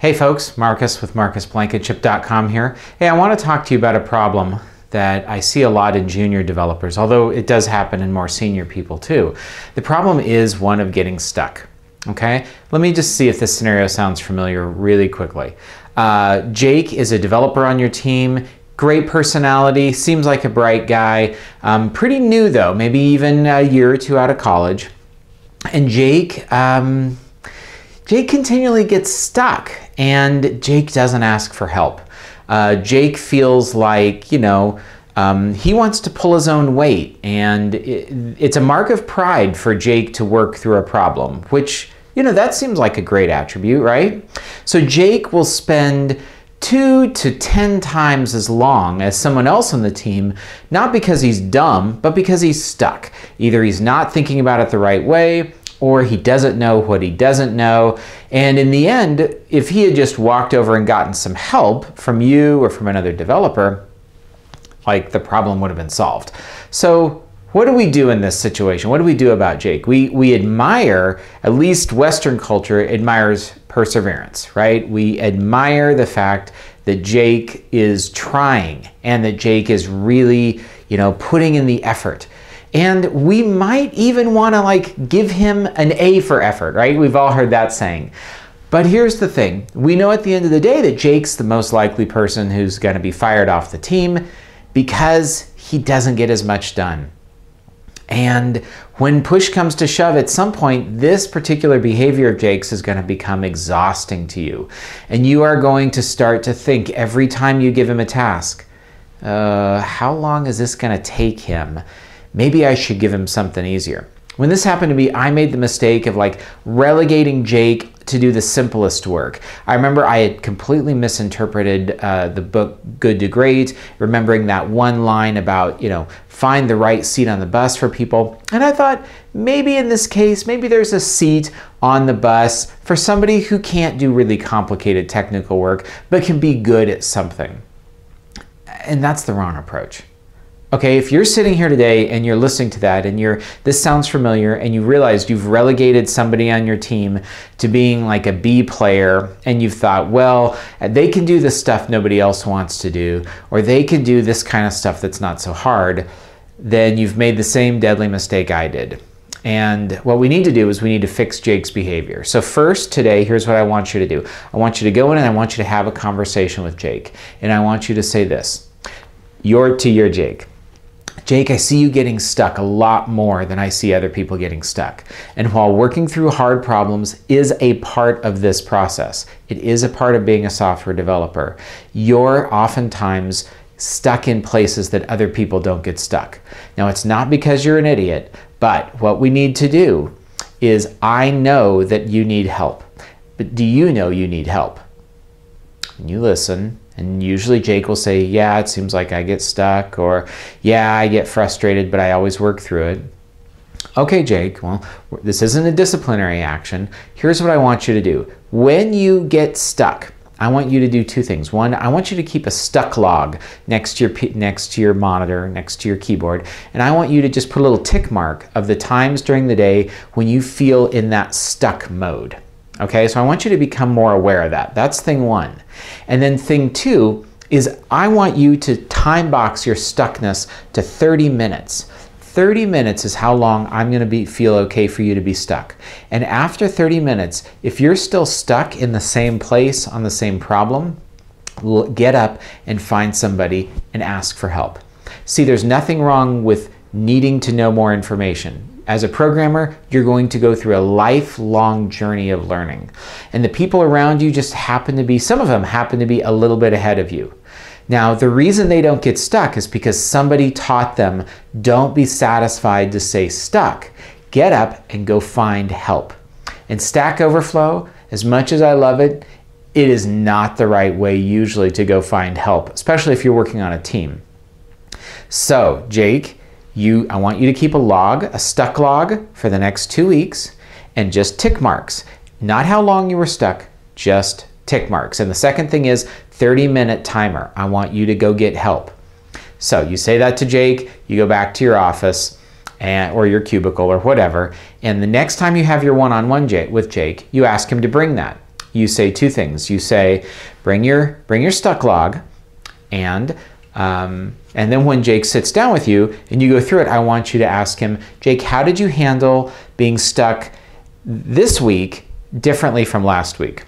Hey folks, Marcus with MarcusBlanketChip.com here. Hey, I want to talk to you about a problem that I see a lot in junior developers, although it does happen in more senior people too. The problem is one of getting stuck. Okay, let me just see if this scenario sounds familiar really quickly. Uh, Jake is a developer on your team. Great personality, seems like a bright guy. Um, pretty new though, maybe even a year or two out of college. And Jake, um, Jake continually gets stuck and Jake doesn't ask for help. Uh, Jake feels like, you know, um, he wants to pull his own weight, and it, it's a mark of pride for Jake to work through a problem, which, you know, that seems like a great attribute, right? So Jake will spend two to 10 times as long as someone else on the team, not because he's dumb, but because he's stuck. Either he's not thinking about it the right way, or he doesn't know what he doesn't know. And in the end, if he had just walked over and gotten some help from you or from another developer, like the problem would have been solved. So what do we do in this situation? What do we do about Jake? We, we admire, at least Western culture admires perseverance, right? We admire the fact that Jake is trying and that Jake is really, you know, putting in the effort and we might even want to like give him an A for effort, right? We've all heard that saying. But here's the thing. We know at the end of the day that Jake's the most likely person who's going to be fired off the team because he doesn't get as much done. And when push comes to shove, at some point, this particular behavior of Jake's is going to become exhausting to you. And you are going to start to think every time you give him a task, uh, how long is this going to take him? Maybe I should give him something easier. When this happened to me, I made the mistake of like relegating Jake to do the simplest work. I remember I had completely misinterpreted uh, the book Good to Great, remembering that one line about, you know, find the right seat on the bus for people. And I thought maybe in this case, maybe there's a seat on the bus for somebody who can't do really complicated technical work, but can be good at something. And that's the wrong approach. Okay, if you're sitting here today and you're listening to that and you're this sounds familiar and you realized you've relegated somebody on your team to being like a B player and you've thought, well, they can do this stuff nobody else wants to do or they can do this kind of stuff that's not so hard, then you've made the same deadly mistake I did. And what we need to do is we need to fix Jake's behavior. So, first today, here's what I want you to do I want you to go in and I want you to have a conversation with Jake. And I want you to say this You're to your Jake. Jake, I see you getting stuck a lot more than I see other people getting stuck. And while working through hard problems is a part of this process, it is a part of being a software developer. You're oftentimes stuck in places that other people don't get stuck. Now, it's not because you're an idiot, but what we need to do is I know that you need help. But do you know you need help? When you listen and usually Jake will say, Yeah, it seems like I get stuck, or Yeah, I get frustrated, but I always work through it. Okay, Jake, well, this isn't a disciplinary action. Here's what I want you to do. When you get stuck, I want you to do two things. One, I want you to keep a stuck log next to your next to your monitor, next to your keyboard, and I want you to just put a little tick mark of the times during the day when you feel in that stuck mode. Okay, so I want you to become more aware of that. That's thing one. And then thing two is I want you to time box your stuckness to 30 minutes. 30 minutes is how long I'm going to be feel okay for you to be stuck. And after 30 minutes, if you're still stuck in the same place on the same problem, get up and find somebody and ask for help. See, there's nothing wrong with needing to know more information. As a programmer, you're going to go through a lifelong journey of learning. And the people around you just happen to be, some of them happen to be a little bit ahead of you. Now, the reason they don't get stuck is because somebody taught them, don't be satisfied to say stuck. Get up and go find help. And Stack Overflow, as much as I love it, it is not the right way usually to go find help, especially if you're working on a team. So, Jake, you, I want you to keep a log, a stuck log for the next two weeks and just tick marks. Not how long you were stuck, just tick marks. And the second thing is 30 minute timer. I want you to go get help. So you say that to Jake, you go back to your office and, or your cubicle or whatever. And the next time you have your one-on-one with Jake, you ask him to bring that. You say two things. You say, bring your, bring your stuck log and um, and then when Jake sits down with you and you go through it, I want you to ask him, Jake, how did you handle being stuck this week differently from last week?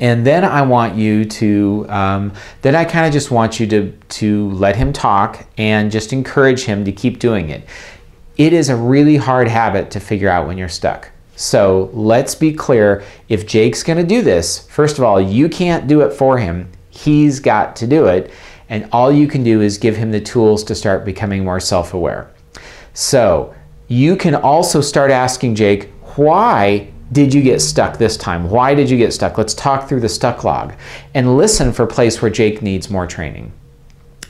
And then I want you to, um, then I kind of just want you to, to let him talk and just encourage him to keep doing it. It is a really hard habit to figure out when you're stuck. So let's be clear if Jake's going to do this, first of all, you can't do it for him. He's got to do it and all you can do is give him the tools to start becoming more self aware. So you can also start asking Jake, why did you get stuck this time? Why did you get stuck? Let's talk through the stuck log and listen for place where Jake needs more training.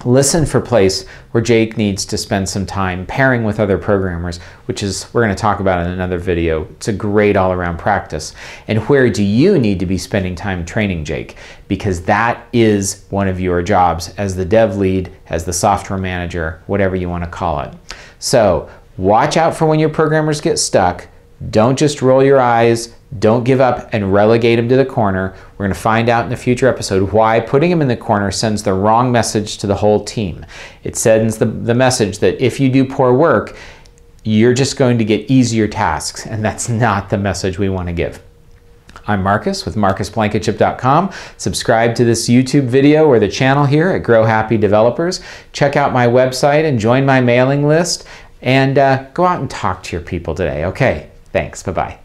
Listen for place where Jake needs to spend some time pairing with other programmers, which is we're going to talk about in another video. It's a great all-around practice. And where do you need to be spending time training Jake? Because that is one of your jobs as the dev lead, as the software manager, whatever you want to call it. So watch out for when your programmers get stuck don't just roll your eyes. Don't give up and relegate him to the corner. We're going to find out in a future episode why putting him in the corner sends the wrong message to the whole team. It sends the, the message that if you do poor work, you're just going to get easier tasks, and that's not the message we want to give. I'm Marcus with MarcusBlanketChip.com. Subscribe to this YouTube video or the channel here at Grow Happy Developers. Check out my website and join my mailing list, and uh, go out and talk to your people today. Okay, Thanks. Bye bye.